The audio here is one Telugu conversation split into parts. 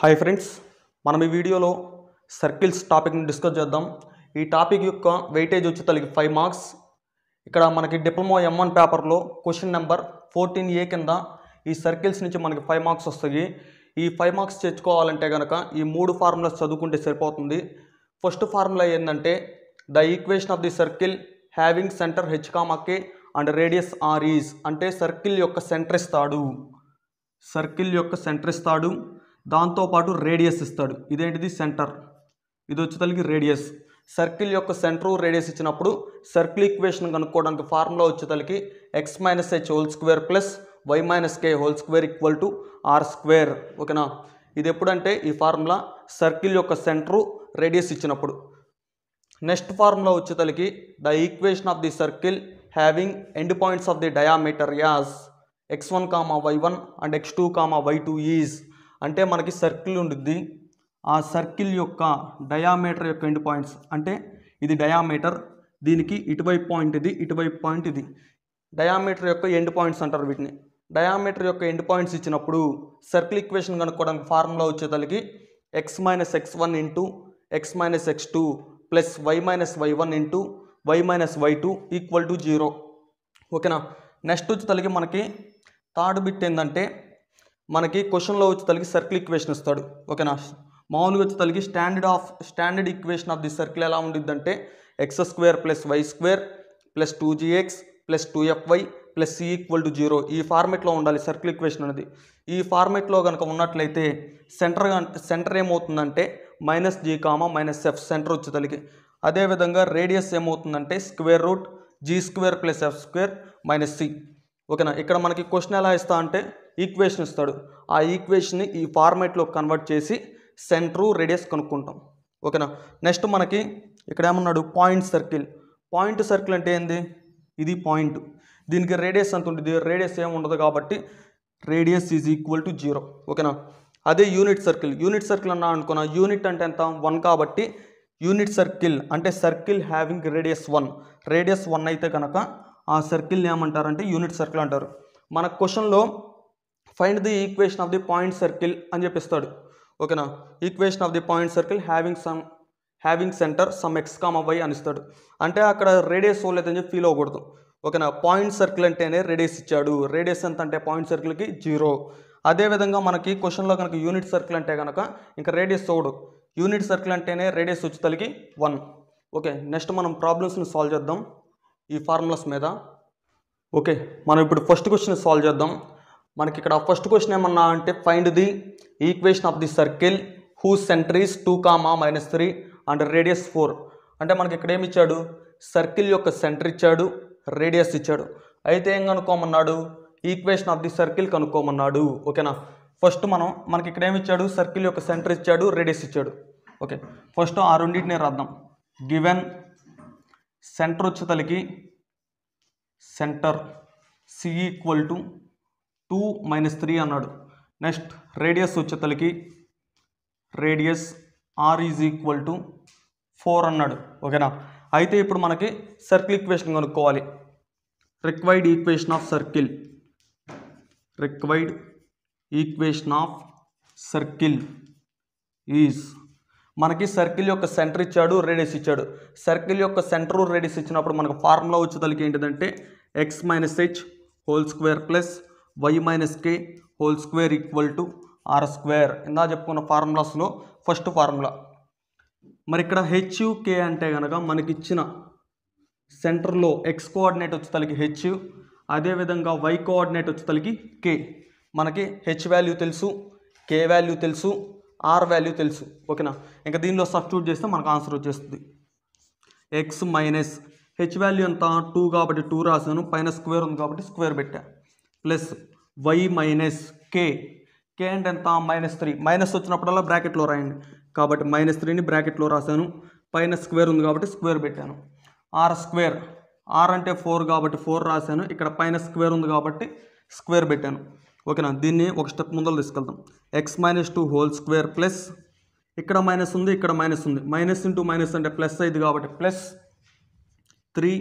హాయ్ ఫ్రెండ్స్ మనం ఈ వీడియోలో సర్కిల్స్ టాపిక్ని డిస్కస్ చేద్దాం ఈ టాపిక్ యొక్క వెయిటేజ్ వచ్చి తలకి ఫైవ్ మార్క్స్ ఇక్కడ మనకి డిప్లొమా ఎం వన్ పేపర్లో క్వశ్చన్ నెంబర్ ఫోర్టీన్ ఏ కింద ఈ సర్కిల్స్ నుంచి మనకి ఫైవ్ మార్క్స్ వస్తాయి ఈ ఫైవ్ మార్క్స్ తెచ్చుకోవాలంటే కనుక ఈ మూడు ఫార్ములాస్ చదువుకుంటే సరిపోతుంది ఫస్ట్ ఫార్ములా ఏంటంటే the equation of the circle having centre H comma K and radius are is అంటే సర్కిల్ యొక్క సెంటర్ ఇస్తాడు సర్కిల్ యొక్క సెంటర్ ఇస్తాడు దాంతోపాటు రేడియస్ ఇస్తాడు ఇదేంటిది సెంటర్ ఇది వచ్చేతలకి రేడియస్ సర్కిల్ యొక్క సెంటర్ రేడియస్ ఇచ్చినప్పుడు సర్కిల్ ఈక్వేషన్ కనుక్కోవడానికి ఫార్ములా వచ్చేతలకి X minus H whole square plus why minus K whole square equal to are square ఓకేనా ఇది ఎప్పుడంటే ఈ ఫార్ములా సర్కిల్ యొక్క సెంటర్ రేడియస్ ఇచ్చినప్పుడు నెక్స్ట్ ఫార్ములా వచ్చేతలకి the equation of the circle having end points of the diameter as X one comma Y one and X two comma Y two is అంటే మనకి సర్కిల్ ఉంటుంది ఆ సర్కిల్ యొక్క డయామీటర్ యొక్క ఎండ్ పాయింట్స్ అంటే ఇది డయామీటర్ దీనికి ఇటువైపు పాయింట్ ఇది ఇటువైపు పాయింట్ ఇది డయామీటర్ యొక్క ఎండ్ పాయింట్స్ అంటారు వీటిని డయామీటర్ యొక్క ఎండ్ పాయింట్స్ ఇచ్చినప్పుడు సర్కిల్ ఈక్వేషన్ కనుక్కోవడానికి ఫార్ములా వచ్చేతలకి X minus X one into X minus X two plus why minus why one into why minus why two equal to zero ఓకేనా నెక్స్ట్ వచ్చి తలకి మనకి థర్డ్ బిట్ ఏంటంటే మనకి క్వశ్చన్లో వచ్చి తలకి సర్కిల్ ఈక్వేషన్ ఇస్తాడు ఓకేనా మామూలుగా వచ్చి తలకి standard of standard equation of the circle ఎలా అంటే X square plus why square plus two GX plus two F Y plus C equal to zero ఈ ఫార్మేట్లో ఉండాలి సర్కిల్ ఈక్వేషన్ అనేది ఈ ఫార్మేట్లో కనుక ఉన్నట్లయితే సెంటర్ సెంటర్ ఏమవుతుందంటే minus G comma minus F centre తల్లికి అదేవిధంగా రేడియస్ ఏమవుతుందంటే square root G square plus F square minus C ఓకేనా ఇక్కడ మనకి క్వశ్చన్ ఎలా ఇస్తా అంటే ఈక్వేషన్ ఇస్తాడు ఆ ఈక్వేషన్ని ఈ ఫార్మేట్లో కన్వర్ట్ చేసి సెంటరు రేడియస్ కనుక్కుంటాం ఓకేనా నెక్స్ట్ మనకి ఇక్కడ ఏమన్నాడు పాయింట్ సర్కిల్ పాయింట్ సర్కిల్ అంటే ఏంది ఇది పాయింట్ దీనికి రేడియస్ అంత ఉంటుంది రేడియస్ ఏముండదు కాబట్టి radius is equal to zero ఓకేనా అదే యూనిట్ సర్కిల్ యూనిట్ సర్కిల్ అన్నా అనుకున్నా యూనిట్ అంటే ఎంత వన్ కాబట్టి యూనిట్ సర్కిల్ అంటే circle having radius one radius one అయితే కనుక ఆ సర్కిల్ని ఏమంటారంటే యూనిట్ సర్కిల్ అంటారు మన క్వశ్చన్లో find the equation of the point circle అని చెప్పిస్తాడు ఓకేనా equation of the point circle having some having centre some X comma Y అని ఇస్తాడు అంటే అక్కడ రేడియస్ అని చెప్పి ఫీల్ అవ్వకూడదు ఓకేనా పాయింట్ సర్కిల్ అంటేనే రేడియస్ ఇచ్చాడు రేడియస్ ఎంత అంటే పాయింట్ సర్కిల్కి జీరో అదేవిధంగా మనకి క్వశ్చన్లో కనుక యూనిట్ సర్కిల్ అంటే కనుక ఇంకా రేడియస్ చూడు యూనిట్ సర్కిల్ అంటేనే రేడియస్ వచ్చి తలకి వన్ ఓకే నెక్స్ట్ మనం ప్రాబ్లమ్స్ని సాల్వ్ చేద్దాం ఈ ఫార్ములాస్ మీద ఓకే మనం ఇప్పుడు ఫస్ట్ క్వశ్చన్ సాల్వ్ చేద్దాం మనకి ఇక్కడ ఫస్ట్ క్వశ్చన్ ఏమన్నా అంటే find the equation of the circle whose centre is two comma minus three and radius four అంటే మనకి ఇక్కడ ఏమి ఇచ్చాడు సర్కిల్ యొక్క సెంటర్ ఇచ్చాడు రేడియస్ ఇచ్చాడు అయితే ఏం కనుక్కోమన్నాడు ఈక్వేషన్ ఆఫ్ ది సర్కిల్ కనుక్కోమన్నాడు ఓకేనా ఫస్ట్ మనం మనకి ఇక్కడ ఏమి ఇచ్చాడు సర్కిల్ యొక్క సెంటర్ ఇచ్చాడు రేడియస్ ఇచ్చాడు ఓకే ఫస్ట్ ఆ రెండింటిని రాద్దాం గివెన్ సెంటర్ వచ్చే తలకి centre c equal to two minus three అన్నాడు నెక్స్ట్ రేడియస్ వచ్చేతలకి radius are is equal to four అన్నాడు ఓకేనా అయితే ఇప్పుడు మనకి సర్కిల్ ఈక్వేషన్ కనుక్కోవాలి required equation of circle required equation of circle is మనకి సర్కిల్ యొక్క సెంటర్ ఇచ్చాడు రేడియస్ ఇచ్చాడు సర్కిల్ యొక్క సెంటర్ రేడియస్ ఇచ్చినప్పుడు మనకు ఫార్ములా వచ్చేదానికి ఏంటిదంటే x minus H whole square plus why minus K whole square equal to are square ఇందా చెప్పుకున్న ఫార్ములాస్లో ఫస్ట్ ఫార్ములా మరి ఇక్కడ హెచ్యు కే అంటే కనుక మనకిచ్చిన సెంటర్లో ఎక్స్ కోఆర్డినేట్ వచ్చే తలకి హెచ్ అదేవిధంగా వై కోఆర్డినేట్ వచ్చే కే మనకి హెచ్ వాల్యూ తెలుసు కే వాల్యూ తెలుసు ఆర్ వాల్యూ తెలుసు ఓకేనా ఇంకా దీనిలో సబ్స్టిట్యూట్ చేస్తే మనకు ఆన్సర్ వచ్చేస్తుంది ఎక్స్ మైనస్ హెచ్ వాల్యూ అంతా టూ కాబట్టి టూ రాశాను పైన స్క్వేర్ ఉంది కాబట్టి స్క్వేర్ పెట్టాను plus why minus k k అంటే ఎంత మైనస్ త్రీ మైనస్ వచ్చినప్పుడల్లా బ్రాకెట్లో రాయండి కాబట్టి మైనస్ త్రీని బ్రాకెట్లో రాశాను పైన స్క్వేర్ ఉంది కాబట్టి స్క్వేర్ పెట్టాను ఆర్ స్క్వేర్ ఆర్ అంటే ఫోర్ కాబట్టి ఫోర్ రాశాను ఇక్కడ పైన స్క్వేర్ ఉంది కాబట్టి స్క్వేర్ పెట్టాను ఓకేనా దీన్ని ఒక స్టెప్ ముందర తీసుకెళ్తాం x minus two whole square plus ఇక్కడ మైనస్ ఉంది ఇక్కడ మైనస్ ఉంది మైనస్ ఇంటూ మైనస్ అంటే ప్లస్ అయింది కాబట్టి plus three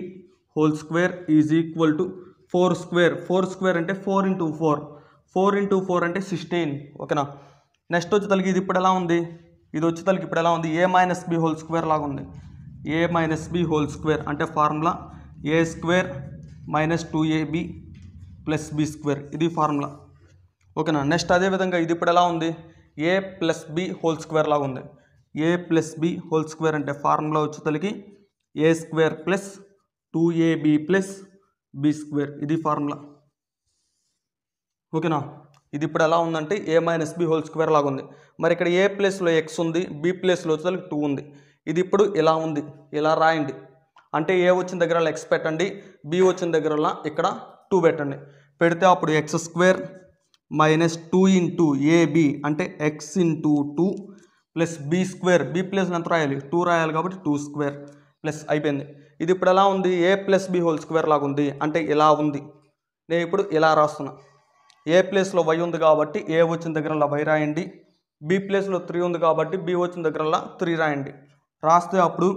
whole square is equal to four square four square అంటే four into four four into four అంటే సిక్స్టీన్ ఓకేనా నెక్స్ట్ వచ్చి తలకి ఇది ఇప్పుడు ఎలా ఉంది ఇది వచ్చి తలకి ఇప్పుడు ఎలా ఉంది a minus b whole square లాగా ఉంది a minus b whole square అంటే formula a square minus two a b plus b square ఇది ఫార్ములా ఓకేనా నెక్స్ట్ అదేవిధంగా ఇది ఇప్పుడు ఎలా ఉంది a plus b whole square లాగా ఉంది a plus b whole square అంటే ఫార్ములా వచ్చేతలకి a square plus two a b plus b square ఇది ఫార్ములా ఓకేనా ఇది ఇప్పుడు ఎలా ఉందంటే a minus b whole square లాగా ఉంది మరి ఇక్కడ ఏ ప్లేస్లో ఎక్స్ ఉంది బి ప్లేస్లో వచ్చేసరికి టూ ఉంది ఇది ఇప్పుడు ఇలా ఉంది ఇలా రాయండి అంటే ఏ వచ్చిన దగ్గర ఎక్స్ పెట్టండి బి వచ్చిన దగ్గర ఇక్కడ టూ పెట్టండి పెడితే అప్పుడు x square minus two into a b అంటే x into two plus b square b plus ఎంత రాయాలి టూ రాయాలి కాబట్టి టూ స్క్వేర్ ప్లస్ అయిపోయింది ఇది ఇప్పుడు ఎలా ఉంది a plus b whole square లాగా ఉంది అంటే ఇలా ఉంది నేను ఇప్పుడు ఇలా రాస్తున్నా ఏ ప్లేస్లో వై ఉంది కాబట్టి ఏ వచ్చిన దగ్గరలా వై రాయండి బి ప్లేస్లో త్రీ ఉంది కాబట్టి బి వచ్చిన దగ్గరలా త్రీ రాయండి రాస్తే అప్పుడు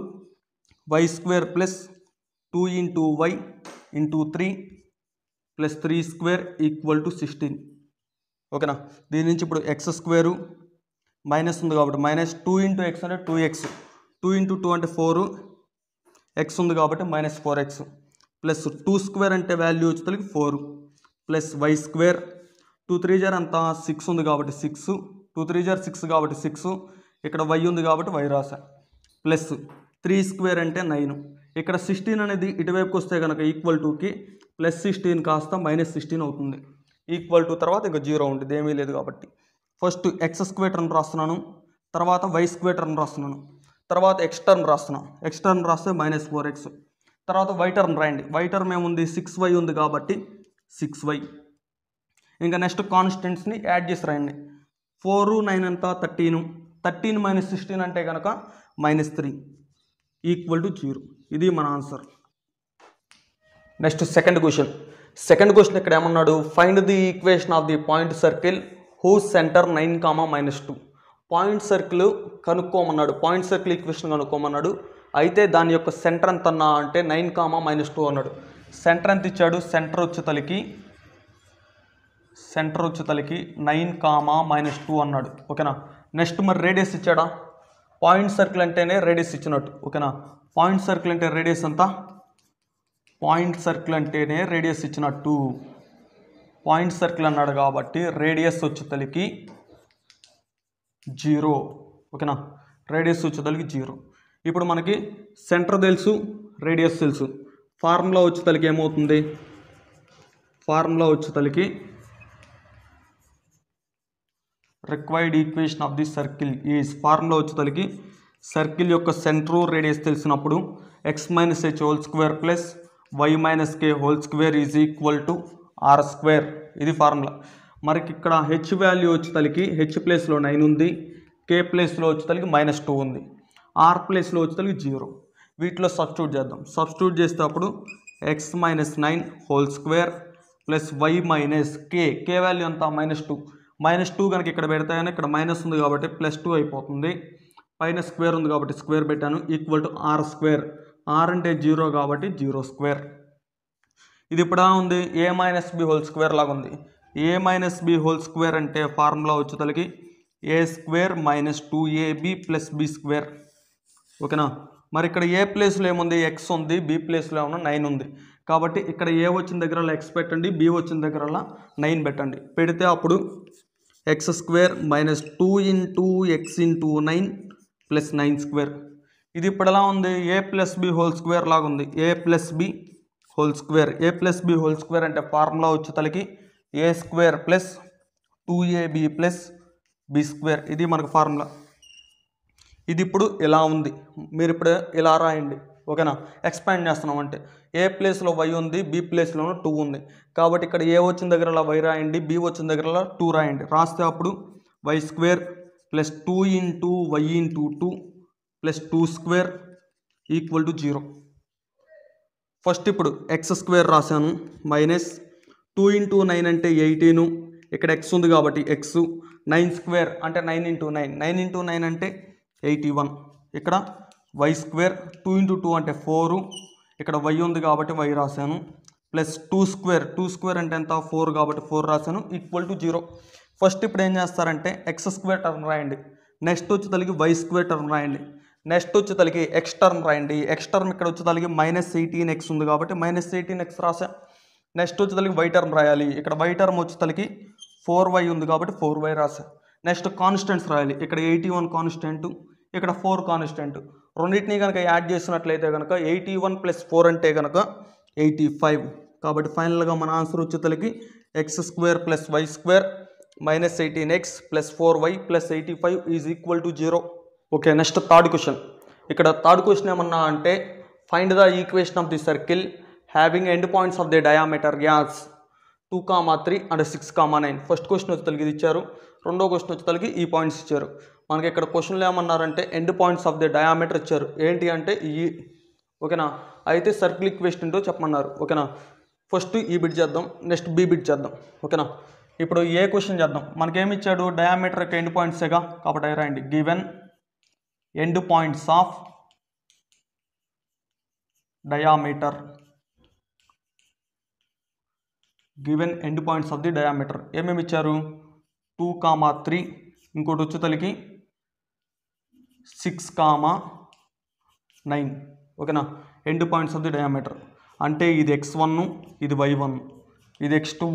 y square plus two into y into three plus three square equal to sixteen ఓకేనా దీని నుంచి ఇప్పుడు ఎక్స్ స్క్వేరు మైనస్ ఉంది కాబట్టి మైనస్ టూ ఇంటూ ఎక్స్ అంటే two x two into two అంటే ఫోరు ఎక్స్ ఉంది కాబట్టి minus four x plus two square అంటే వాల్యూ వచ్చేసరికి four plus why square two three జార్ అంతా సిక్స్ ఉంది కాబట్టి సిక్స్ టూ త్రీ జార్ సిక్స్ కాబట్టి సిక్స్ ఇక్కడ వై ఉంది కాబట్టి వై రాసా ప్లస్ త్రీ స్క్వేర్ అంటే నైన్ ఇక్కడ సిక్స్టీన్ అనేది ఇటువైపుకి వస్తే కనుక ఈక్వల్ టూకి ప్లస్ సిక్స్టీన్ కాస్త మైనస్ సిక్స్టీన్ అవుతుంది ఈక్వల్ టూ తర్వాత ఇంకా జీరో ఉంటుంది ఏమీ లేదు కాబట్టి ఫస్ట్ ఎక్స్ స్క్వేర్ అని రాస్తున్నాను తర్వాత వై స్క్వేర్ అని రాస్తున్నాను తర్వాత ఎక్స్ టర్మ్ రాస్తున్నాం ఎక్స్ టర్మ్ రాస్తే మైనస్ ఫోర్ ఎక్స్ తర్వాత వై టర్మ్ రాయండి వై టర్మ్ ఏముంది సిక్స్ వై ఉంది కాబట్టి సిక్స్ వై ఇంకా నెక్స్ట్ కాన్స్టెంట్స్ని యాడ్ చేసి రాయండి ఫోరు నైన్ అంతా థర్టీను థర్టీన్ మైనస్ సిక్స్టీన్ అంటే కనుక minus three equal to zero ఇది మన answer next second question second question ఇక్కడ ఏమన్నాడు find the equation of the point circle whose centre nine comma minus two point circle కనుక్కోమన్నాడు పాయింట్ సర్కిల్ ఈక్వేషన్ కనుక్కోమన్నాడు అయితే దాని యొక్క సెంటర్ ఎంత అన్నా అంటే నైన్ కామా మైనస్ టూ అన్నాడు సెంటర్ ఎంత ఇచ్చాడు సెంటర్ వచ్చే తలకి సెంటర్ వచ్చే తలకి నైన్ కామా మైనస్ టూ అన్నాడు ఓకేనా నెక్స్ట్ మరి రేడియస్ ఇచ్చాడా పాయింట్ సర్కిల్ అంటేనే రేడియస్ ఇచ్చినట్టు ఓకేనా పాయింట్ సర్కిల్ అంటే రేడియస్ ఎంత పాయింట్ సర్కిల్ అంటేనే రేడియస్ ఇచ్చినట్టు పాయింట్ సర్కిల్ అన్నాడు కాబట్టి రేడియస్ వచ్చే తలకి జీరో ఓకేనా రేడియస్ వచ్చేతలకి జీరో ఇప్పుడు మనకి సెంటర్ తెలుసు రేడియస్ తెలుసు ఫార్ములా వచ్చేతలకి ఏమవుతుంది ఫార్ములా వచ్చేతలకి required equation of the circle ఈ ఫార్ములా వచ్చేతలకి సర్కిల్ యొక్క సెంటర్ రేడియస్ తెలిసినప్పుడు x minus H whole square plus why minus K whole square is equal to are square ఇది ఫార్ములా మనకి ఇక్కడ హెచ్ వాల్యూ వచ్చేతలకి హెచ్ ప్లేస్లో నైన్ ఉంది కే ప్లేస్లో వచ్చేతలకి మైనస్ టూ ఉంది ఆర్ ప్లేస్లో వచ్చేతలకి జీరో వీటిలో సబ్స్టిట్యూట్ చేద్దాం సబ్స్టిట్యూట్ చేసేటప్పుడు x minus nine whole square plus why minus k K value అంతా మైనస్ టూ మైనస్ టూ కనుక ఇక్కడ పెడతాయని ఇక్కడ మైనస్ ఉంది కాబట్టి ప్లస్ టూ అయిపోతుంది పైన స్క్వేర్ ఉంది కాబట్టి స్క్వేర్ పెట్టాను equal to are square r అంటే జీరో కాబట్టి జీరో స్క్వేర్ ఇది ఇప్పుడు ఉంది a minus b whole square లాగా ఉంది a minus b whole square అంటే ఫార్ములా వచ్చి తలకి a square minus two a b plus b square ఓకేనా మరి ఇక్కడ ఏ ప్లేస్లో ఏముంది ఎక్స్ ఉంది బి ప్లేస్లో ఏమన్నా నైన్ ఉంది కాబట్టి ఇక్కడ ఏ వచ్చిన దగ్గర ఎక్స్ పెట్టండి బి వచ్చిన దగ్గర నైన్ పెట్టండి పెడితే అప్పుడు x square minus two into x into nine plus nine square ఇది ఇప్పుడు ఎలా ఉంది a plus b whole square లాగా ఉంది a plus b whole square a plus b whole square అంటే ఫార్ములా వచ్చే తలకి a square plus two a b plus b square ఇది మనకు ఫార్ములా ఇది ఇప్పుడు ఇలా ఉంది మీరు ఇప్పుడు ఇలా రాయండి ఓకేనా ఎక్స్పాండ్ చేస్తున్నాం అంటే ఏ ప్లేస్లో వై ఉంది బి ప్లేస్లోనూ టూ ఉంది కాబట్టి ఇక్కడ ఏ వచ్చిన దగ్గర వై రాయండి బి వచ్చిన దగ్గర టూ రాయండి రాస్తే అప్పుడు y square plus two into y into two plus two square equal to zero first ఇప్పుడు ఎక్స్ స్క్వేర్ రాశాను మైనస్ టూ ఇంటూ నైన్ అంటే ఎయిటీను ఇక్కడ ఎక్స్ ఉంది కాబట్టి ఎక్స్ నైన్ స్క్వేర్ అంటే nine into nine nine into nine అంటే ఎయిటీ వన్ ఇక్కడ y square two into two అంటే ఫోరు ఇక్కడ వై ఉంది కాబట్టి వై రాశాను plus two square two square అంటే ఎంత ఫోర్ కాబట్టి ఫోర్ రాశాను ఈక్వల్ టు జీరో ఫస్ట్ ఇప్పుడు ఏం చేస్తారంటే ఎక్స్ స్క్వేర్ టర్న్ రాయండి నెక్స్ట్ వచ్చి తలకి వై స్క్వేర్ టర్న్ రాయండి నెక్స్ట్ వచ్చి తలకి ఎక్స్ టర్మ్ రాయండి ఎక్స్ టర్మ్ ఇక్కడ వచ్చి తలిగి మైనస్ ఎయిటీన్ ఎక్స్ ఉంది కాబట్టి మైనస్ ఎయిటీన్ ఎక్స్ రాశా నెక్స్ట్ వచ్చేతలకి వై టర్మ్ రాయాలి ఇక్కడ వై టర్మ్ వచ్చేతలకి ఫోర్ వై ఉంది కాబట్టి ఫోర్ వై రాసా నెక్స్ట్ కాన్స్టెంట్స్ రాయాలి ఇక్కడ ఎయిటీ వన్ కాన్స్టెంట్ ఇక్కడ ఫోర్ కాన్స్టెంట్ రెండింటినీ కనుక యాడ్ చేసినట్లయితే కనుక ఎయిటీ వన్ ప్లస్ ఫోర్ అంటే కనుక ఎయిటీ ఫైవ్ కాబట్టి ఫైనల్గా మన ఆన్సర్ వచ్చేతలకి x square plus why square minus eighteen x plus four y plus eighty five is equal to zero okay next third question ఇక్కడ థర్డ్ క్వశ్చన్ ఏమన్నా అంటే find the equation of the circle having end points of the diameter yes two comma three and six comma nine first question వచ్చి ఇది ఇచ్చారు రెండో క్వశ్చన్ వచ్చి తలిగి ఈ పాయింట్స్ ఇచ్చారు మనకి ఇక్కడ క్వశ్చన్లు ఏమన్నారంటే end points of the diameter ఇచ్చారు ఏంటి అంటే ఈ ఓకేనా అయితే సర్కిల్ ఈక్వేషన్ ఏంటో చెప్పమన్నారు ఓకేనా ఫస్ట్ ఈ బిట్ చేద్దాం నెక్స్ట్ బి బిట్ చేద్దాం ఓకేనా ఇప్పుడు ఏ క్వశ్చన్ చేద్దాం మనకేమిచ్చాడు ఇచ్చాడు డయామీటర్ యొక్క ఎండ్ పాయింట్సేగా కాబట్టి రాయండి given end points of diameter given end points of the diameter ఏమేమి ఇచ్చారు టూ కామా త్రీ ఇంకోటి వచ్చుతలికి సిక్స్ కామా నైన్ ఓకేనా end points of the diameter అంటే ఇది ఎక్స్ వన్ ఇది వై వన్ ఇది ఎక్స్ టూ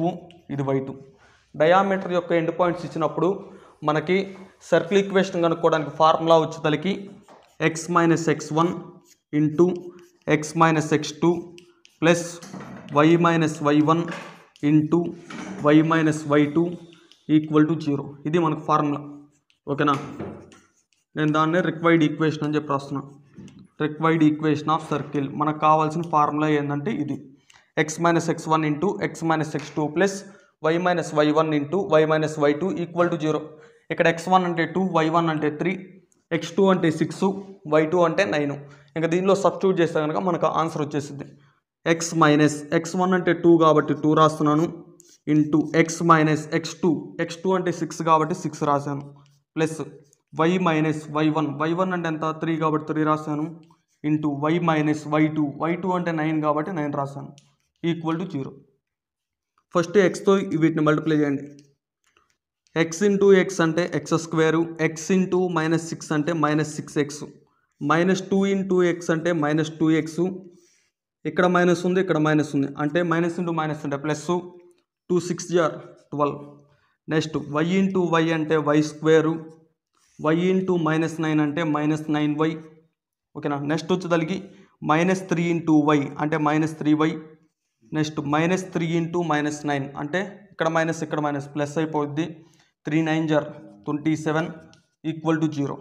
ఇది వై టూ డయామీటర్ యొక్క ఎండ్ పాయింట్స్ ఇచ్చినప్పుడు మనకి సర్కిల్ ఈక్వేషన్ కనుక్కోవడానికి ఫార్ములా తలికి x minus X one into X minus X two plus why minus why one into why minus why two equal to zero ఇది మనకు ఫార్ములా ఓకేనా నేను దాన్ని రిక్వైర్డ్ ఈక్వేషన్ అని చెప్పి వస్తున్నా రిక్వైర్డ్ ఈక్వేషన్ ఆఫ్ సర్కిల్ మనకు కావాల్సిన ఫార్ములా ఏంటంటే ఇది x minus X one into X minus X two plus why minus why one into why minus why two equal to zero ఇక్కడ ఎక్స్ వన్ అంటే టూ వై వన్ అంటే త్రీ ఎక్స్ టూ అంటే సిక్స్ వై టూ అంటే నైన్ ఇంకా దీనిలో సబ్స్ట్యూట్ చేస్తే కనుక మనకు ఆన్సర్ వచ్చేసింది x - x1 అంటే 2 కాబట్టి 2 రాస్తున్నాను * x - x2 x2 అంటే 6 కాబట్టి 6 రాసాను + y - y1 y1 అంటే ఎంత 3 కాబట్టి 3 రాసాను * y - y2 y2 అంటే 9 కాబట్టి 9 రాసాను = 0 ఫస్ట్ x తో వీటిని మల్టిప్లై చేయండి x * x అంటే x^2 x * -6 అంటే -6x - 2 * x అంటే -2x ఇక్కడ మైనస్ ఉంది ఇక్కడ మైనస్ ఉంది అంటే మైనస్ ఇంటూ మైనస్ ఉంటే ప్లస్ టూ సిక్స్ జార్ twelve next y into y అంటే y square y into minus nine అంటే మైనస్ నైన్ వై ఓకేనా నెక్స్ట్ వచ్చేదానికి మైనస్ త్రీ ఇంటూ వై అంటే minus three y next minus three into minus nine అంటే ఇక్కడ మైనస్ ఇక్కడ మైనస్ ప్లస్ అయిపోద్ది త్రీ నైన్ జార్ twenty seven equal to zero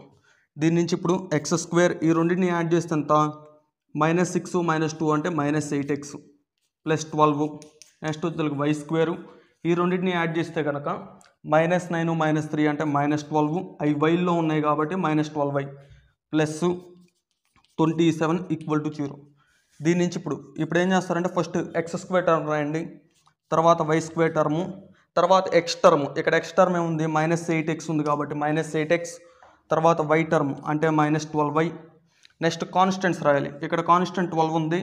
దీని నుంచి ఇప్పుడు ఎక్స్ స్క్వేర్ ఈ రెండింటిని యాడ్ చేస్తే ఎంత మైనస్ సిక్స్ మైనస్ టూ అంటే minus eight x plus twelve next వచ్చేసరికి వై స్క్వేరు ఈ రెండింటిని యాడ్ చేస్తే కనుక మైనస్ నైన్ మైనస్ త్రీ అంటే మైనస్ ట్వెల్వ్ అవి వైల్లో ఉన్నాయి కాబట్టి minus twelve y plus twenty seven equal to zero దీని నుంచి ఇప్పుడు ఇప్పుడు ఏం చేస్తారంటే ఫస్ట్ ఎక్స్ స్క్వేర్ టర్మ్ రాయండి తర్వాత వై స్క్వేర్ టర్ము తర్వాత ఎక్స్ టర్మ్ ఇక్కడ ఎక్స్ టర్మ్ ఏముంది మైనస్ ఎయిట్ ఎక్స్ ఉంది కాబట్టి మైనస్ ఎయిట్ ఎక్స్ తర్వాత వై టర్మ్ అంటే minus twelve y next constants రాయాలి ఇక్కడ కాన్స్టెంట్ ట్వెల్వ్ ఉంది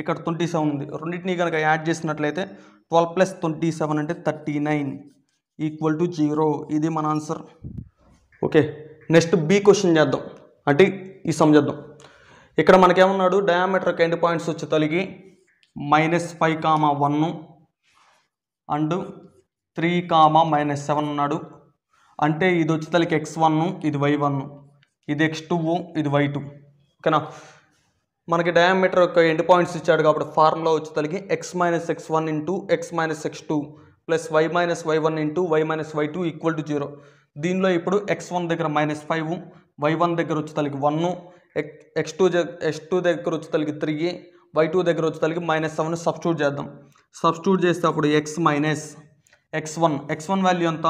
ఇక్కడ ట్వంటీ సెవెన్ ఉంది రెండింటిని కనుక యాడ్ చేసినట్లయితే ట్వెల్వ్ ప్లస్ ట్వంటీ సెవెన్ అంటే thirty nine equal to zero ఇది మన answer okay next b question చేద్దాం అంటే ఈ సమ్ చేద్దాం ఇక్కడ మనకేమన్నాడు డయామీటర్కి ఎండ్ పాయింట్స్ వచ్చి తొలగి minus five comma one and three comma minus seven ఉన్నాడు అంటే ఇది వచ్చి తలకి ఎక్స్ వన్ ఇది వై వన్ ఇది ఎక్స్ టూ ఇది వై టూ ఓకేనా మనకి డయామీటర్ యొక్క ఎండ్ పాయింట్స్ ఇచ్చాడు కాబట్టి ఫార్ములా వచ్చి తలిగి x minus X one into X minus X two plus why minus why one into why minus why two equal to zero దీనిలో ఇప్పుడు ఎక్స్ వన్ దగ్గర మైనస్ ఫైవ్ వై వన్ దగ్గర వచ్చి తలిగి one x two x two దగ్గర వచ్చి తలిగి త్రీ వై టూ దగ్గర వచ్చి తలిగి మైనస్ సెవెన్ సబ్స్ట్యూట్ చేద్దాం సబ్స్ట్యూట్ చేస్తే అప్పుడు x minus X one x one value ఎంత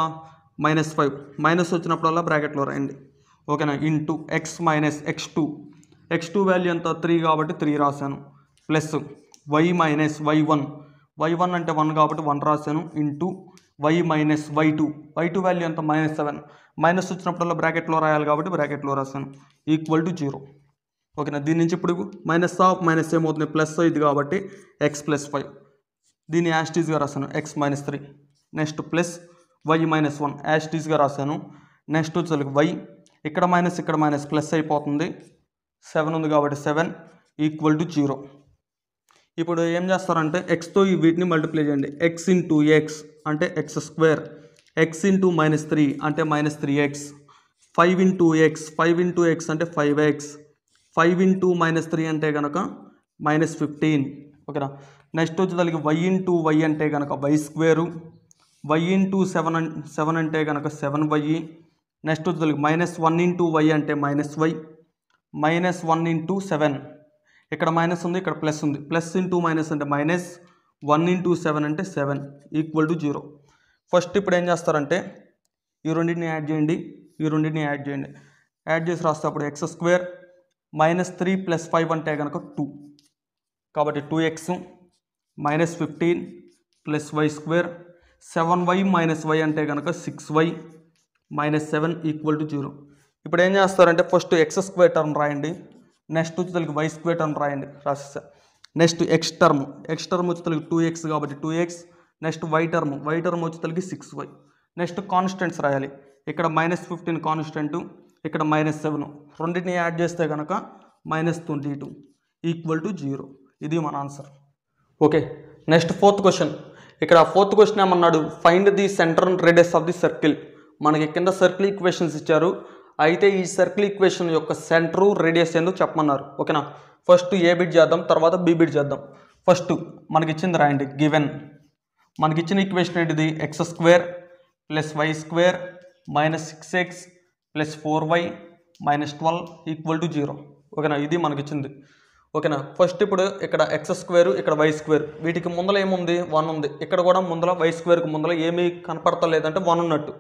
మైనస్ ఫైవ్ మైనస్ వచ్చినప్పుడల్లా బ్రాకెట్లో రాయండి ఓకేనా into X minus X two x two value ఎంత త్రీ కాబట్టి త్రీ రాశాను plus why minus why one y one అంటే వన్ కాబట్టి వన్ రాశాను into why minus why two y two value ఎంత మైనస్ సెవెన్ మైనస్ వచ్చినప్పుడల్లా బ్రాకెట్లో రాయాలి కాబట్టి బ్రాకెట్లో రాశాను ఈక్వల్ టు జీరో ఓకేనా దీని నుంచి ఇప్పుడు మైనస్ ఆఫ్ మైనస్ ఏమవుతుంది ప్లస్ ఇది కాబట్టి ఎక్స్ ప్లస్ ఫైవ్ దీన్ని యాస్టీజ్గా రాశాను x minus three next plus why minus one యాస్టీజ్గా రాశాను నెక్స్ట్ వచ్చి వై ఇక్కడ మైనస్ ఇక్కడ మైనస్ ప్లస్ అయిపోతుంది సెవెన్ ఉంది కాబట్టి సెవెన్ ఈక్వల్ టు జీరో ఇప్పుడు ఏం చేస్తారంటే ఎక్స్తో ఈ వీటిని మల్టిప్లై చేయండి ఎక్స్ ఇంటూ ఎక్స్ అంటే X square x into minus three అంటే minus three x five into x five into x అంటే five x five into minus three అంటే కనుక మైనస్ ఫిఫ్టీన్ ఓకేనా నెక్స్ట్ వచ్చి దానికి వై ఇంటూ వై అంటే కనుక y square y into seven seven అంటే కనుక సెవెన్ వై నెక్స్ట్ వచ్చి దానికి మైనస్ వన్ ఇంటూ వై అంటే minus y minus one into seven ఇక్కడ మైనస్ ఉంది ఇక్కడ ప్లస్ ఉంది ప్లస్ ఇంటూ మైనస్ అంటే మైనస్ వన్ ఇంటూ సెవెన్ అంటే seven equal to zero first ఇప్పుడు ఏం చేస్తారంటే ఈ రెండింటిని యాడ్ చేయండి ఈ రెండింటిని యాడ్ చేయండి యాడ్ చేసి రాస్తే అప్పుడు x square minus three plus five అంటే కనుక టూ కాబట్టి two x minus fifteen plus why square seven y minus y అంటే కనుక six y minus seven equal to zero ఇప్పుడు ఏం చేస్తారంటే ఫస్ట్ ఎక్స్ స్క్వేర్ టర్మ్ రాయండి నెక్స్ట్ తెలుగు వై స్క్వేర్ టర్మ్ రాయండి రాసేసా next x term x term తెలుగు టూ ఎక్స్ కాబట్టి two x next y term y term తెలుగు సిక్స్ వై నెక్స్ట్ కాన్స్టెంట్స్ రాయాలి ఇక్కడ మైనస్ ఫిఫ్టీన్ కాన్స్టెంట్ ఇక్కడ మైనస్ సెవెన్ రెండింటిని యాడ్ చేస్తే కనుక minus twenty two equal to zero ఇది మన answer okay next fourth question ఇక్కడ ఫోర్త్ క్వశ్చన్ ఏమన్నాడు find the centre radius of the circle మనకి కింద సర్కిల్ ఈక్వేషన్స్ ఇచ్చారు అయితే ఈ సర్కిల్ ఈక్వేషన్ యొక్క సెంటర్ రేడియస్ ఏందో చెప్పమన్నారు ఓకేనా ఫస్ట్ ఏ బిడ్ చేద్దాం తర్వాత బి బిడ్ చేద్దాం ఫస్ట్ మనకిచ్చింది రాయండి గివెన్ మనకి ఇచ్చిన ఈక్వేషన్ ఏంటిది x square plus why square minus six x plus four y minus twelve equal to zero ఓకేనా ఇది మనకిచ్చింది ఓకేనా ఫస్ట్ ఇప్పుడు ఇక్కడ ఎక్స్ స్క్వేర్ ఇక్కడ వై స్క్వేర్ వీటికి ముందల ఏముంది వన్ ఉంది ఇక్కడ కూడా ముందల వై స్క్వేర్కి ముందల ఏమీ కనపడతలేదంటే వన్ ఉన్నట్టు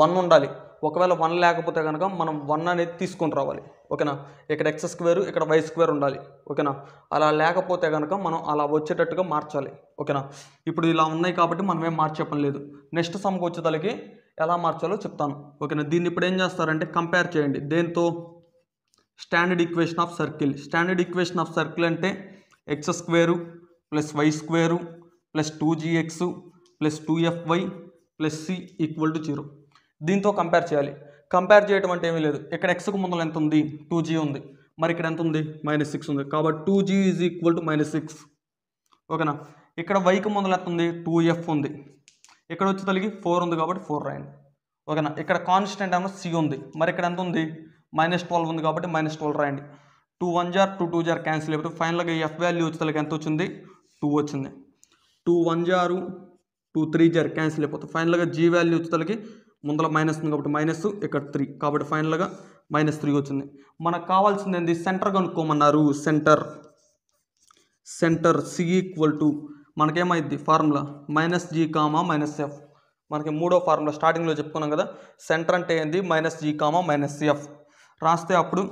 వన్ ఉండాలి ఒకవేళ వన్ లేకపోతే కనుక మనం వన్ అనేది తీసుకొని రావాలి ఓకేనా ఇక్కడ ఎక్స్ స్క్వేర్ ఇక్కడ వై స్క్వేర్ ఉండాలి ఓకేనా అలా లేకపోతే కనుక మనం అలా వచ్చేటట్టుగా మార్చాలి ఓకేనా ఇప్పుడు ఇలా ఉన్నాయి కాబట్టి మనం ఏం మార్చే పని లేదు నెక్స్ట్ సమ్కి వచ్చేదానికి ఎలా మార్చాలో చెప్తాను ఓకేనా దీన్ని ఇప్పుడు ఏం చేస్తారంటే కంపేర్ చేయండి దేంతో standard equation of circle standard equation of circle అంటే x square plus y square plus two GX plus two f y plus C equal to zero దీంతో కంపేర్ చేయాలి కంపేర్ చేయటం అంటే ఏమీ లేదు ఇక్కడ ఎక్స్కు ముందర ఎంత ఉంది టూ జీ ఉంది మరి ఇక్కడ ఎంత ఉంది మైనస్ సిక్స్ ఉంది కాబట్టి two g is equal to minus six ఓకేనా ఇక్కడ వైకి ముందర ఎంత ఉంది టూ ఎఫ్ ఉంది ఇక్కడ వచ్చి తొలగి ఫోర్ ఉంది కాబట్టి ఫోర్ రాయండి ఓకేనా ఇక్కడ కాన్స్టెంట్ ఏమో సి ఉంది మరి ఇక్కడ ఎంత ఉంది మైనస్ ట్వెల్వ్ ఉంది కాబట్టి మైనస్ ట్వెల్వ్ రాయండి టూ వన్ జార్ టూ టూ జార్ క్యాన్సిల్ అయిపోతే ఫైనల్గా ఎఫ్ వాల్యూ వచ్చేతలకి ఎంత వచ్చింది టూ వచ్చింది టూ వన్ జారు టూ త్రీ జార్ క్యాన్సిల్ అయిపోతుంది ఫైనల్గా జీ వాల్యూ వచ్చేతలకి ముందర మైనస్ ఉంది కాబట్టి మైనస్ ఇక్కడ త్రీ కాబట్టి ఫైనల్గా మైనస్ త్రీ వచ్చింది మనకు కావాల్సింది ఏంది సెంటర్ కనుక్కోమన్నారు centre centre c equal to మనకేమైంది formula minus G comma minus f మనకి మూడో ఫార్ములా స్టార్టింగ్లో చెప్పుకున్నాం కదా సెంటర్ అంటే ఏంది minus G comma minus f రాస్తే అప్పుడు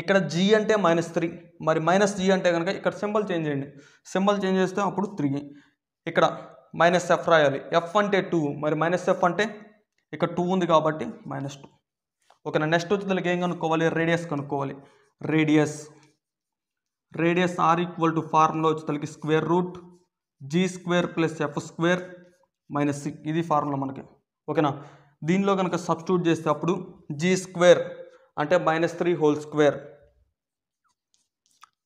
ఇక్కడ జీ అంటే మైనస్ త్రీ మరి మైనస్ జీ అంటే కనుక ఇక్కడ సింబల్ చేంజ్ చేయండి సింబల్ చేంజ్ చేస్తే అప్పుడు త్రీ ఇక్కడ మైనస్ ఎఫ్ రాయాలి ఎఫ్ అంటే టూ మరి మైనస్ ఎఫ్ అంటే ఇక్కడ టూ ఉంది కాబట్టి మైనస్ టూ ఓకేనా నెక్స్ట్ వచ్చి దానికి ఏం కనుక్కోవాలి రేడియస్ కనుక్కోవాలి radius radius r equal to formula వచ్చి తలకి square root G square plus F square minus c ఇది ఫార్ములా మనకి ఓకేనా దీనిలో కనుక సబ్స్టిట్యూట్ చేస్తే అప్పుడు జీ స్క్వేర్ అంటే minus three whole square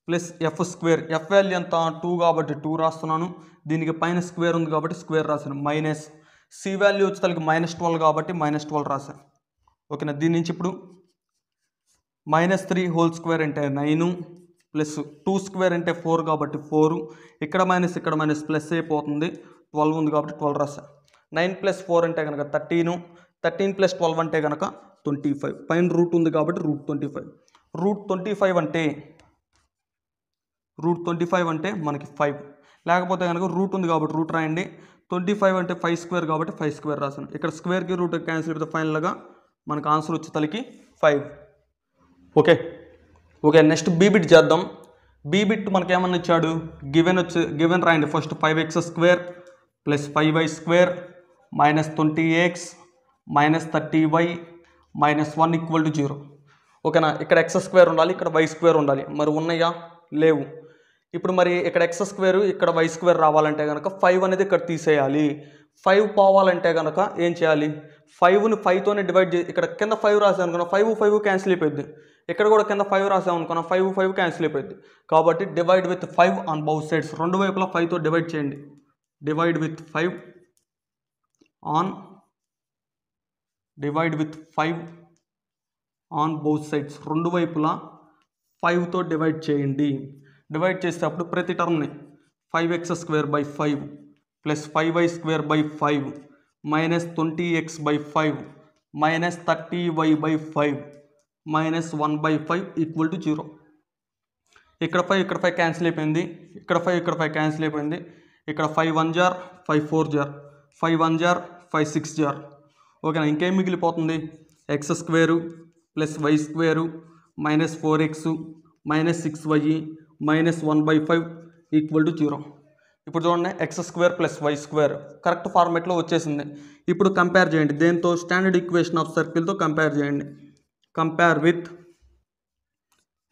plus F square f value ఎంత టూ కాబట్టి టూ రాస్తున్నాను దీనికి పైన స్క్వేర్ ఉంది కాబట్టి స్క్వేర్ రాసాను మైనస్ సి వాల్యూ వచ్చి తలకి మైనస్ ట్వెల్వ్ కాబట్టి మైనస్ ట్వెల్వ్ రాశాను ఓకేనా దీని నుంచి ఇప్పుడు మైనస్ త్రీ హోల్ స్క్వేర్ అంటే నైను ప్లస్ టూ స్క్వేర్ అంటే ఫోర్ కాబట్టి ఫోరు ఇక్కడ మైనస్ ఇక్కడ మైనస్ ప్లస్ అయిపోతుంది ట్వెల్వ్ ఉంది కాబట్టి ట్వెల్వ్ రాసా నైన్ ప్లస్ ఫోర్ అంటే కనుక థర్టీను థర్టీన్ ప్లస్ ట్వెల్వ్ అంటే కనుక ట్వంటీ ఫైవ్ పైన రూట్ ఉంది కాబట్టి root twenty five root twenty five అంటే రూట్ ట్వంటీ ఫైవ్ అంటే మనకి ఫైవ్ లేకపోతే కనుక రూట్ ఉంది కాబట్టి రూట్ రాయండి ట్వంటీ ఫైవ్ అంటే ఫైవ్ స్క్వేర్ కాబట్టి ఫైవ్ స్క్వేర్ రాశాను ఇక్కడ స్క్వేర్కి రూట్ క్యాన్సిల్ అయితే ఫైనల్గా మనకు ఆన్సర్ వచ్చే తలకి five okay okay next b bit చేద్దాం బీబిట్ ఏమన్నా ఇచ్చాడు గివెన్ వచ్చి గివెన్ రాయండి first five x square plus five y square minus twenty x minus thirty y minus one equal to zero ఓకేనా ఇక్కడ ఎక్స్ స్క్వేర్ ఉండాలి ఇక్కడ వై స్క్వేర్ ఉండాలి మరి ఉన్నాయా లేవు ఇప్పుడు మరి ఇక్కడ ఎక్స్ స్క్వేరు ఇక్కడ వై స్క్వేర్ రావాలంటే కనుక ఫైవ్ అనేది ఇక్కడ తీసేయాలి ఫైవ్ పోవాలంటే కనుక ఏం చేయాలి ఫైవ్ని ఫైవ్తోనే డివైడ్ చేసి ఇక్కడ కింద ఫైవ్ రాసాను అనుకున్నా ఫైవ్ ఫైవ్ క్యాన్సిల్ అయిపోయింది ఇక్కడ కూడా కింద ఫైవ్ రాసాం అనుకున్నా ఫైవ్ ఫైవ్ క్యాన్సిల్ అయిపోయింది కాబట్టి divide with five on both sides రెండు వైపులా ఫైవ్తో డివైడ్ చేయండి divide with five on divide with five on both sides రెండు వైపులా ఫైవ్తో డివైడ్ చేయండి డివైడ్ చేసేటప్పుడు ప్రతి టర్మ్ని five x square by five plus five y square by five minus twenty x by five minus thirty y by five minus one by five equal to zero ఇక్కడ ఫైవ్ ఇక్కడ ఫైవ్ క్యాన్సిల్ అయిపోయింది ఇక్కడ ఫైవ్ ఇక్కడ ఫైవ్ క్యాన్సిల్ అయిపోయింది ఇక్కడ ఫైవ్ వన్ జార్ ఫైవ్ ఫోర్ జార్ ఫైవ్ వన్ జార్ ఫైవ్ సిక్స్ జార్ ఓకేనా ఇంకేం మిగిలిపోతుంది x square plus y square minus four x minus six y minus one by five equal to zero ఇప్పుడు చూడండి x square plus why square correct ఫార్మేట్లో వచ్చేసింది ఇప్పుడు కంపేర్ చేయండి దేంతో స్టాండర్డ్ ఈక్వేషన్ ఆఫ్ సర్కిల్తో కంపేర్ చేయండి compare with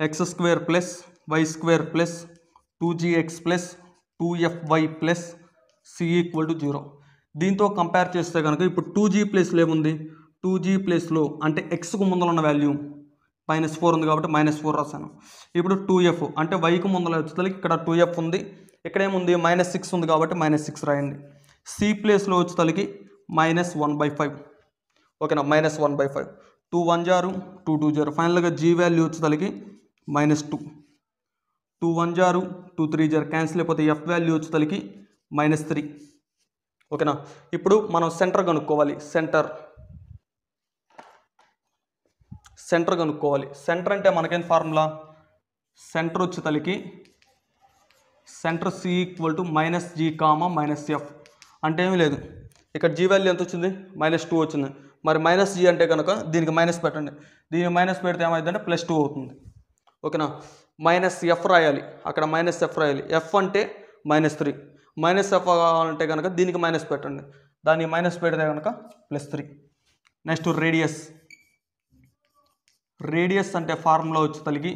x square plus why square plus two GX plus two f y plus C equal to zero దీంతో కంపేర్ చేస్తే కనుక ఇప్పుడు టూ జీ ప్లస్లో ఏముంది టూ జీ ప్లస్లో అంటే ఎక్స్కు ముందర ఉన్న వాల్యూ మైనస్ ఫోర్ ఉంది కాబట్టి మైనస్ ఫోర్ రాశాను ఇప్పుడు టూ ఎఫ్ అంటే వైకి ముందర వచ్చేసరికి ఇక్కడ టూ ఎఫ్ ఉంది ఇక్కడ ఏముంది మైనస్ సిక్స్ ఉంది కాబట్టి మైనస్ సిక్స్ రాయండి సి ప్లేస్లో వచ్చేసరికి మైనస్ వన్ బై ఫైవ్ ఓకేనా minus one by five two one జారు టూ టూ జారు ఫైనల్గా జీ వాల్యూ వచ్చేసరికి మైనస్ టూ టూ వన్ జారు టూ త్రీ జారు క్యాన్సిల్ అయిపోతే ఎఫ్ వాల్యూ వచ్చేసరికి మైనస్ త్రీ ఓకేనా ఇప్పుడు మనం సెంటర్ కనుక్కోవాలి సెంటర్ సెంటర్ కనుక్కోవాలి సెంటర్ అంటే మనకేం ఫార్ములా సెంటర్ వచ్చి తలికి centre c equal to minus G comma minus f అంటే ఏమీ లేదు ఇక్కడ జీ వాల్యూ ఎంత వచ్చింది మైనస్ టూ వచ్చింది మరి మైనస్ జీ అంటే కనుక దీనికి మైనస్ పెట్టండి దీనికి మైనస్ పెడితే ఏమైందంటే ప్లస్ టూ అవుతుంది ఓకేనా మైనస్ ఎఫ్ రాయాలి అక్కడ మైనస్ ఎఫ్ రాయాలి ఎఫ్ అంటే మైనస్ త్రీ మైనస్ ఎఫ్ కావాలంటే కనుక దీనికి మైనస్ పెట్టండి దానికి మైనస్ పెడితే కనుక plus three next radius radius అంటే ఫార్ములా వచ్చి తలిగి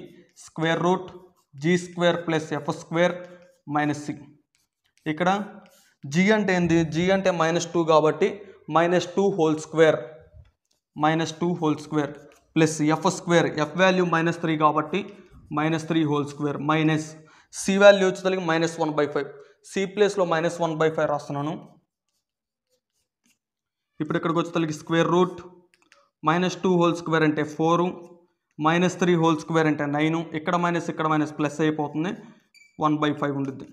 square root G square plus F square minus c ఇక్కడ జీ అంటే ఏంది జీ అంటే మైనస్ టూ కాబట్టి minus two whole square minus two whole square plus F square f value minus three కాబట్టి minus three whole square minus c value వచ్చి తలిగి minus one by five c ప్లేస్లో మైనస్ వన్ బై ఫైవ్ రాస్తున్నాను ఇప్పుడు ఇక్కడికి వచ్చి తలిగి square root minus two whole square అంటే four minus three whole square అంటే నైన్ ఇక్కడ మైనస్ ఇక్కడ మైనస్ ప్లస్ అయిపోతుంది వన్ బై ఫైవ్ ఉండుద్ది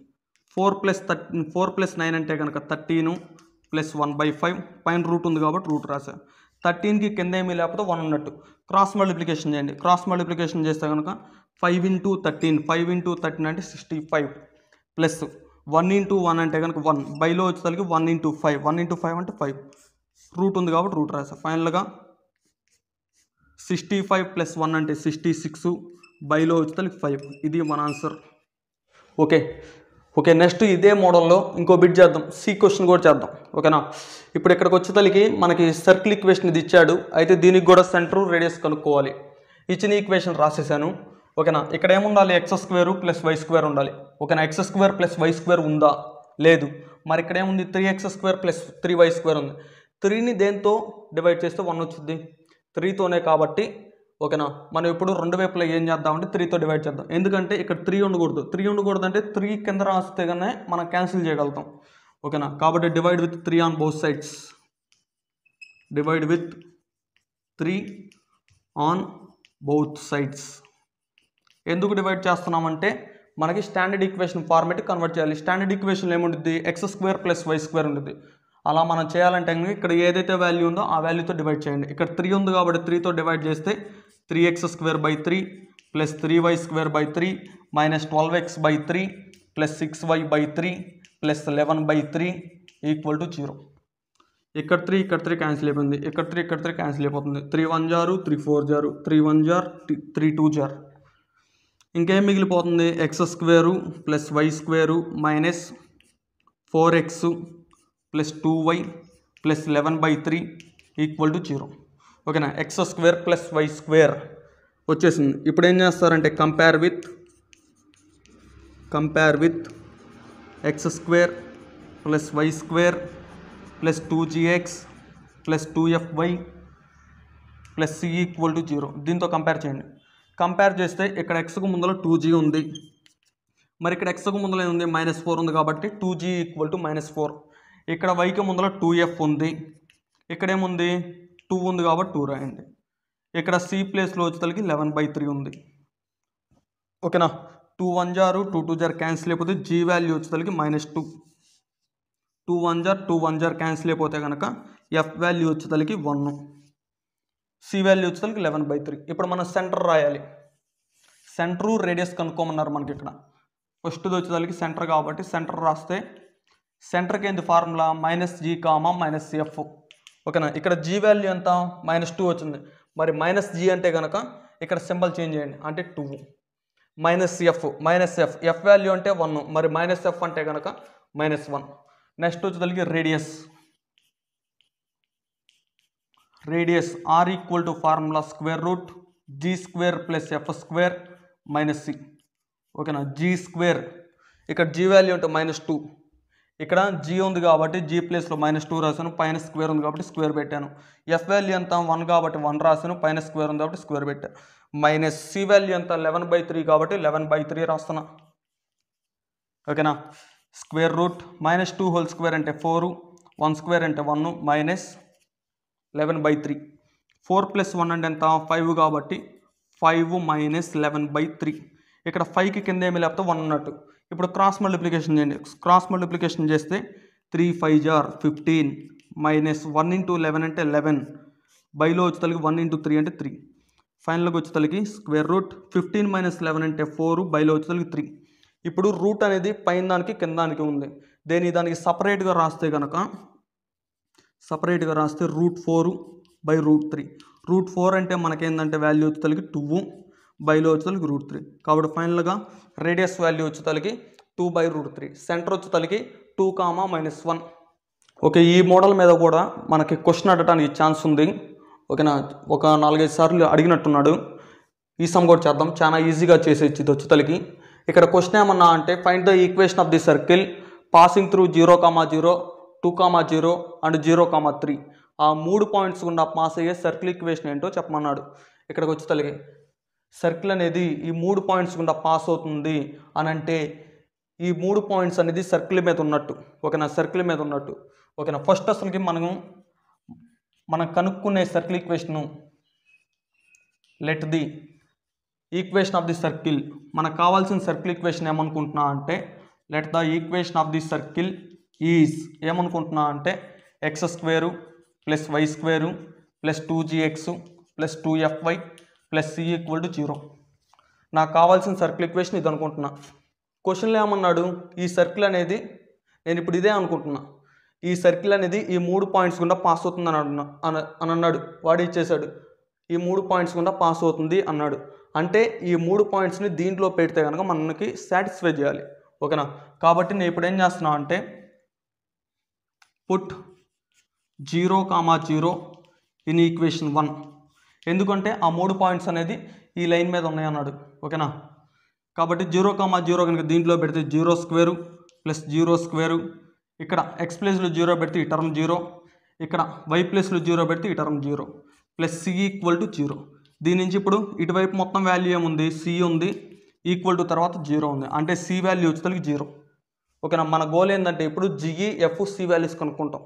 four plus thirty four plus nine అంటే కనుక thirteen plus one by five పైన రూట్ ఉంది కాబట్టి రూట్ రాశా థర్టీన్కి కింద ఏమీ లేకపోతే వన్ ఉన్నట్టు క్రాస్ మల్టిప్లికేషన్ చేయండి క్రాస్ మల్టిప్లికేషన్ చేస్తే కనుక five into thirteen five into thirteen అంటే sixty five plus one into one అంటే కనుక వన్ బైలో వచ్చేసరికి one into five one into five అంటే ఫైవ్ రూట్ ఉంది కాబట్టి రూట్ రాశా ఫైనల్గా సిక్స్టీ ఫైవ్ ప్లస్ వన్ అంటే సిక్స్టీ సిక్స్ బైలో వచ్చి ఫైవ్ ఇది మన ఆన్సర్ ఓకే ఓకే నెక్స్ట్ ఇదే మోడల్లో ఇంకో బిట్ చేద్దాం సి క్వశ్చన్ కూడా చేద్దాం ఓకేనా ఇప్పుడు ఇక్కడికి వచ్చే తల్లికి మనకి సర్కిల్ ఈక్వేషన్ ఇది ఇచ్చాడు అయితే దీనికి కూడా సెంటర్ రేడియస్ కనుక్కోవాలి ఇచ్చిన ఈక్వేషన్ రాసేసాను ఓకేనా ఇక్కడ ఏముండాలి x square plus why square ఉండాలి ఓకేనా x square plus why square ఉందా లేదు మరి ఇక్కడ ఏముంది three x square plus three y square ఉంది త్రీని దేంతో డివైడ్ చేస్తే వన్ వచ్చింది త్రీతోనే కాబట్టి ఓకేనా మనం ఇప్పుడు రెండు వైపులో ఏం చేద్దామంటే త్రీతో డివైడ్ చేద్దాం ఎందుకంటే ఇక్కడ త్రీ ఉండకూడదు త్రీ ఉండకూడదు అంటే త్రీ కింద రాస్తే కానీ మనం క్యాన్సిల్ చేయగలుగుతాం ఓకేనా కాబట్టి divide with three on both sides divide with three on both sides ఎందుకు డివైడ్ చేస్తున్నామంటే మనకి స్టాండర్డ్ ఈక్వేషన్ ఫార్మేట్ కన్వర్ట్ చేయాలి స్టాండర్డ్ ఈక్వేషన్ ఏముంటుంది x square plus why square ఉంటుంది అలా మనం చేయాలంటే ఇక్కడ ఏదైతే వాల్యూ ఉందో ఆ వాల్యూతో డివైడ్ చేయండి ఇక్కడ త్రీ ఉంది కాబట్టి త్రీతో డివైడ్ చేస్తే three x square by three plus three y square by three minus twelve x by three plus six y by three plus eleven by three equal to zero ఇక్కడ త్రీ ఇక్కడ త్రీ క్యాన్సిల్ అయిపోయింది ఇక్కడ త్రీ ఇక్కడ త్రీ క్యాన్సిల్ అయిపోతుంది త్రీ వన్ జారు త్రీ ఫోర్ జారు త్రీ వన్ జార్ త్రీ టూ జార్ ఇంకేం మిగిలిపోతుంది x square plus y square minus four x plus two y plus eleven by three equal to zero ఓకేనా x square plus why square వచ్చేసింది ఇప్పుడు ఏం చేస్తారంటే compare with compare with x square plus why square plus two GX plus two f y plus C equal to zero దీంతో కంపేర్ చేయండి కంపేర్ చేస్తే ఇక్కడ ఎక్స్కు ముందర టూ జీ ఉంది మరి ఇక్కడ ఎక్స్కు ముందర ఏముంది మైనస్ ఫోర్ ఉంది కాబట్టి two g equal to minus four ఇక్కడ వైకి ముందర టూ ఎఫ్ ఉంది ఇక్కడేముంది టూ ఉంది కాబట్టి టూ రాయండి ఇక్కడ సి ప్లేస్లో తలకి లెవెన్ బై త్రీ ఉంది ఓకేనా టూ వన్ జారు టూ టూ జార్ క్యాన్సిల్ అయిపోతే జీ వాల్యూ తలకి మైనస్ టూ టూ వన్ జార్ టూ వన్ జార్ క్యాన్సిల్ అయిపోతే కనుక ఎఫ్ వాల్యూ తలకి వన్ సి వాల్యూ తలకి లెవెన్ బై త్రీ ఇప్పుడు మనం సెంటర్ రాయాలి సెంటరు రేడియస్ కనుక్కోమన్నారు మనకి ఇక్కడ ఫస్ట్ది వచ్చేదానికి సెంటర్ కాబట్టి సెంటర్ రాస్తే సెంటర్ కేంద్ర formula minus G comma minus f ఓకేనా ఇక్కడ జీ వాల్యూ ఎంత మైనస్ టూ వచ్చింది మరి మైనస్ జీ అంటే కనుక ఇక్కడ సింబల్ చేంజ్ చేయండి అంటే two minus f minus f f value అంటే వన్ మరి మైనస్ ఎఫ్ అంటే కనుక మైనస్ వన్ నెక్స్ట్ వచ్చేసరికి radius radius r equal to formula square root G square plus F square minus C ఓకేనా జీ స్క్వేర్ ఇక్కడ జీ వాల్యూ అంటే మైనస్ టూ ఇక్కడ జీ ఉంది కాబట్టి జీ ప్లేస్లో మైనస్ టూ రాశాను పైన స్క్వేర్ ఉంది కాబట్టి స్క్వేర్ పెట్టాను ఎఫ్ వాల్యూ ఎంత వన్ కాబట్టి వన్ రాశాను పైన స్క్వేర్ ఉంది కాబట్టి స్క్వేర్ పెట్టాను మైనస్ సి వాల్యూ ఎంత లెవెన్ బై త్రీ కాబట్టి లెవెన్ బై త్రీ రాస్తున్నా ఓకేనా square root minus two whole square అంటే ఫోరు వన్ స్క్వేర్ అంటే one minus eleven by three four plus one అంటే ఎంత ఫైవ్ కాబట్టి five minus eleven by three ఇక్కడ ఫైవ్కి కింద ఏమి లేకపోతే వన్ ఉన్నట్టు ఇప్పుడు క్రాస్ మల్టిప్లికేషన్ చేయండి క్రాస్ మల్టిప్లికేషన్ చేస్తే త్రీ ఫైవ్ జార్ fifteen minus one into eleven అంటే లెవెన్ బైలో తలకి వన్ ఇంటూ త్రీ అంటే త్రీ ఫైనల్గా తలకి square root fifteen minus eleven అంటే ఫోర్ బైలో తలకి త్రీ ఇప్పుడు రూట్ అనేది పైన దానికి కింద దానికి ఉంది దేని దానికి సపరేట్గా రాస్తే కనుక సపరేట్గా రాస్తే root four by root three root four అంటే మనకేందంటే వాల్యూ తలకి టూ బైలో వచ్చేతలకి రూట్ త్రీ కాబట్టి ఫైనల్గా రేడియస్ వాల్యూ వచ్చేతలకి two by root three centre వచ్చేతలకి two comma minus one okay ఈ మోడల్ మీద కూడా మనకి క్వశ్చన్ అడటానికి ఛాన్స్ ఉంది ఓకేనా ఒక నాలుగైదు సార్లు అడిగినట్టున్నాడు ఈ సమ్ కూడా చేద్దాం చాలా ఈజీగా చేసేచ్చి దొచ్చుతలకి ఇక్కడ క్వశ్చన్ ఏమన్నా అంటే find the equation of the circle passing through zero comma zero two comma zero and zero comma three ఆ మూడు పాయింట్స్ గుండా పాస్ అయ్యే సర్కిల్ ఈక్వేషన్ ఏంటో చెప్పమన్నాడు ఇక్కడికి వచ్చేతలకి సర్కిల్ అనేది ఈ మూడు పాయింట్స్ గుండా పాస్ అవుతుంది అని అంటే ఈ మూడు పాయింట్స్ అనేది సర్కిల్ మీద ఉన్నట్టు ఓకేనా సర్కిల్ మీద ఉన్నట్టు ఓకేనా ఫస్ట్ అసలుకి మనం మనం కనుక్కునే circle equation let the equation of the circle మనకు కావాల్సిన సర్కిల్ ఈక్వేషన్ ఏమనుకుంటున్నా అంటే let the equation of the circle is ఏమనుకుంటున్నా అంటే x square plus y square plus two GX plus two f y plus C equal to zero నాకు కావాల్సిన సర్కిల్ ఈక్వేషన్ ఇది అనుకుంటున్నా క్వశ్చన్లో ఏమన్నాడు ఈ సర్కిల్ అనేది నేను ఇప్పుడు ఇదే అనుకుంటున్నా ఈ సర్కిల్ అనేది ఈ మూడు పాయింట్స్ గుండా పాస్ అవుతుంది అని అన్నా అని అన్నాడు వాడు ఇచ్చేశాడు ఈ మూడు పాయింట్స్ గుండా పాస్ అవుతుంది అన్నాడు అంటే ఈ మూడు పాయింట్స్ని దీంట్లో పెడితే కనుక మనకి సాటిస్ఫై చేయాలి ఓకేనా కాబట్టి నేను ఇప్పుడు ఏం చేస్తున్నా అంటే put zero comma zero in equation one ఎందుకంటే ఆ మూడు పాయింట్స్ అనేది ఈ లైన్ మీద ఉన్నాయన్నాడు ఓకేనా కాబట్టి జీరో కామా జీరో కనుక దీంట్లో పెడితే zero square plus zero square ఇక్కడ ఎక్స్ ప్లేస్లో జీరో పెడితే ఈ టర్మ్ జీరో ఇక్కడ వై ప్లేస్లో జీరో పెడితే ఈ term zero plus C equal to zero దీని నుంచి ఇప్పుడు ఇటువైపు మొత్తం వాల్యూ ఏముంది సి ఉంది ఈక్వల్ టు తర్వాత జీరో ఉంది అంటే సి వాల్యూ వచ్చేసరికి జీరో ఓకేనా మన గోల్ ఏంటంటే ఇప్పుడు జిఈ ఎఫ్ సి వాల్యూస్ కనుక్కుంటాం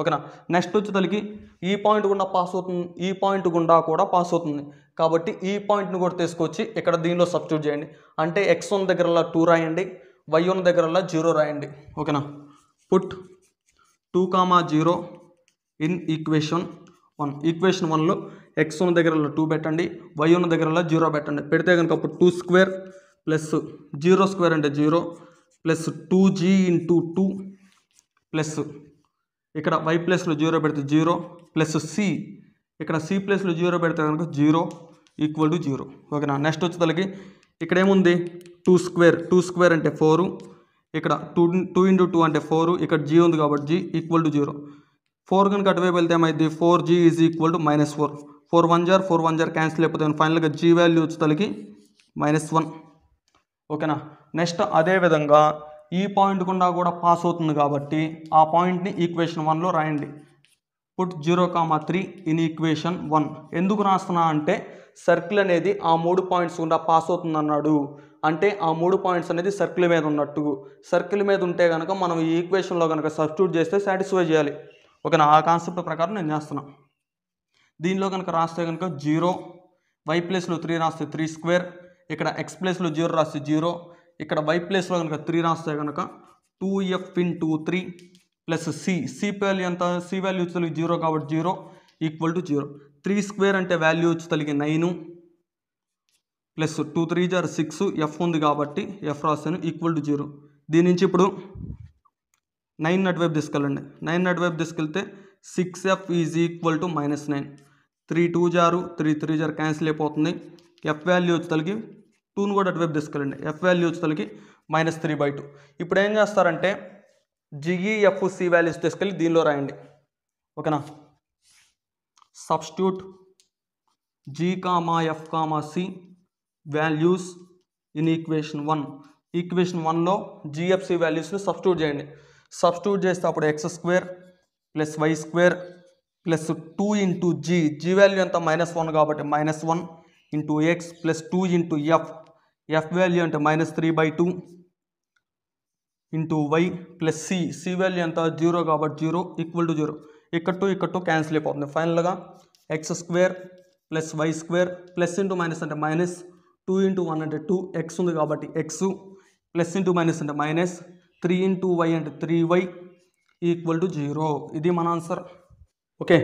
ఓకేనా నెక్స్ట్ వచ్చేసరికి ఈ పాయింట్ గుండా పాస్ అవుతుంది ఈ పాయింట్ గుండా కూడా పాస్ అవుతుంది కాబట్టి ఈ పాయింట్ని కూడా తీసుకొచ్చి ఇక్కడ దీనిలో సబ్స్టిట్యూట్ చేయండి అంటే ఎక్స్ వన్ దగ్గరలా టూ రాయండి వై వన్ దగ్గరలా జీరో రాయండి ఓకేనా put two comma zero in equation one equation వన్లో ఎక్స్ వన్ దగ్గరలో టూ పెట్టండి వై వన్ దగ్గరలో జీరో పెట్టండి పెడితే కనుక అప్పుడు two square plus zero square అంటే zero plus two g into two plus ఇక్కడ వై ప్లస్లో జీరో పెడితే జీరో ప్లస్ సి ఇక్కడ సి ప్లస్లో జీరో పెడితే కనుక జీరో ఈక్వల్ టు జీరో ఓకేనా నెక్స్ట్ తలకి ఇక్కడ ఏముంది టూ స్క్వేర్ టూ స్క్వేర్ అంటే ఫోరు ఇక్కడ టూ టూ ఇంటూ టూ అంటే ఫోర్ ఇక్కడ జీ ఉంది కాబట్టి g equal to zero four కనుక అటువైపు వెళ్తే ఏమైంది four g is equal to minus four four one జార్ ఫోర్ వన్ జార్ క్యాన్సిల్ అయిపోతే ఫైనల్గా జీ వాల్యూ తలకి మైనస్ వన్ ఓకేనా నెక్స్ట్ అదేవిధంగా ఈ పాయింట్ గుండా కూడా పాస్ అవుతుంది కాబట్టి ఆ పాయింట్ని ఈక్వేషన్ వన్లో రాయండి put zero comma three in equation one ఎందుకు రాస్తున్నా అంటే సర్కిల్ అనేది ఆ మూడు పాయింట్స్ గుండా పాస్ అవుతుంది అన్నాడు అంటే ఆ మూడు పాయింట్స్ అనేది సర్కిల్ మీద ఉన్నట్టు సర్కిల్ మీద ఉంటే కనుక మనం ఈ ఈక్వేషన్లో కనుక సబ్స్టిట్యూట్ చేస్తే సాటిస్ఫై చేయాలి ఓకేనా ఆ కాన్సెప్ట్ ప్రకారం నేను చేస్తున్నా దీనిలో కనుక రాస్తే కనుక జీరో వై ప్లేస్లో త్రీ రాస్తే త్రీ స్క్వేర్ ఇక్కడ ఎక్స్ ప్లేస్లో జీరో రాస్తే జీరో ఇక్కడ వై ప్లేస్లో కనుక త్రీ రాస్తే కనుక two f in two three plus c c value ఎంత సి వాల్యూ వచ్చి జీరో కాబట్టి zero equal to zero three square అంటే వాల్యూ వచ్చి తలిగి నైను ప్లస్ టూ త్రీ జార్ సిక్స్ ఎఫ్ ఉంది కాబట్టి ఎఫ్ రాస్తాను ఈక్వల్ టు జీరో దీని నుంచి ఇప్పుడు నైన్ నటువైపు తీసుకెళ్ళండి నైన్ నటువైపు తీసుకెళ్తే six f is equal to minus nine three two జారు త్రీ త్రీ జార్ క్యాన్సిల్ అయిపోతుంది ఎఫ్ వాల్యూ వచ్చి తలిగి టూను కూడా అటువైపు తీసుకెళ్ళండి ఎఫ్ వాల్యూ వచ్చేసరికి మైనస్ త్రీ బై టూ ఇప్పుడు ఏం చేస్తారంటే జిఈఎఫ్ సి వాల్యూస్ తీసుకెళ్ళి దీనిలో రాయండి ఓకేనా substitute g comma f comma c values in equation one equation వన్లో జిఎఫ్సి వాల్యూస్ని సబ్స్ట్యూట్ చేయండి సబ్స్ట్యూట్ చేస్తే అప్పుడు x square plus why square plus two into g g value ఎంత మైనస్ వన్ కాబట్టి minus one into x plus two into f f value అంటే minus three by two into y plus c c value ఎంత జీరో కాబట్టి జీరో ఈక్వల్ టు జీరో ఇక్కడ టూ ఇక్కడ టూ క్యాన్సిల్ అయిపోతుంది ఫైనల్గా x square plus why square plus into minus అంటే మైనస్ టూ ఇంటూ వన్ అంటే టూ ఎక్స్ ఉంది కాబట్టి ఎక్స్ ప్లస్ ఇంటూ మైనస్ అంటే మైనస్ త్రీ ఇంటూ వై అంటే three y equal to zero ఇది మన ఆన్సర్ ఓకే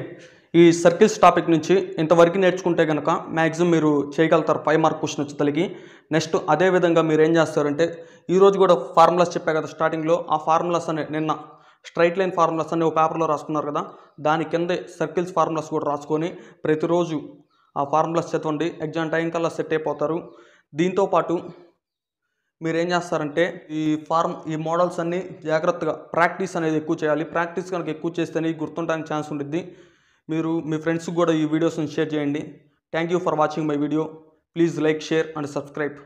ఈ సర్కిల్స్ టాపిక్ నుంచి ఇంతవరకు నేర్చుకుంటే కనుక మ్యాక్సిమం మీరు చేయగలుగుతారు ఫైవ్ మార్క్ క్వశ్చన్ వచ్చి తలిగి నెక్స్ట్ అదేవిధంగా మీరు ఏం చేస్తారంటే ఈరోజు కూడా ఫార్ములాస్ చెప్పా కదా స్టార్టింగ్లో ఆ ఫార్ములాస్ అనే నిన్న స్ట్రైట్ లైన్ ఫార్ములాస్ అనే ఒక పేపర్లో రాసుకున్నారు కదా దాని కిందే సర్కిల్స్ ఫార్ములాస్ కూడా రాసుకొని ప్రతిరోజు ఆ ఫార్ములాస్ చదవండి ఎగ్జామ్ టైం కల్లా సెట్ అయిపోతారు దీంతోపాటు మీరు ఏం చేస్తారంటే ఈ ఫార్మ్ ఈ మోడల్స్ అన్నీ జాగ్రత్తగా ప్రాక్టీస్ అనేది ఎక్కువ చేయాలి ప్రాక్టీస్ కనుక ఎక్కువ చేస్తేనే గుర్తుండడానికి ఛాన్స్ ఉంటుంది మీరు మీ ఫ్రెండ్స్కి కూడా ఈ వీడియోస్ని షేర్ చేయండి thank you for watching my video please like share and subscribe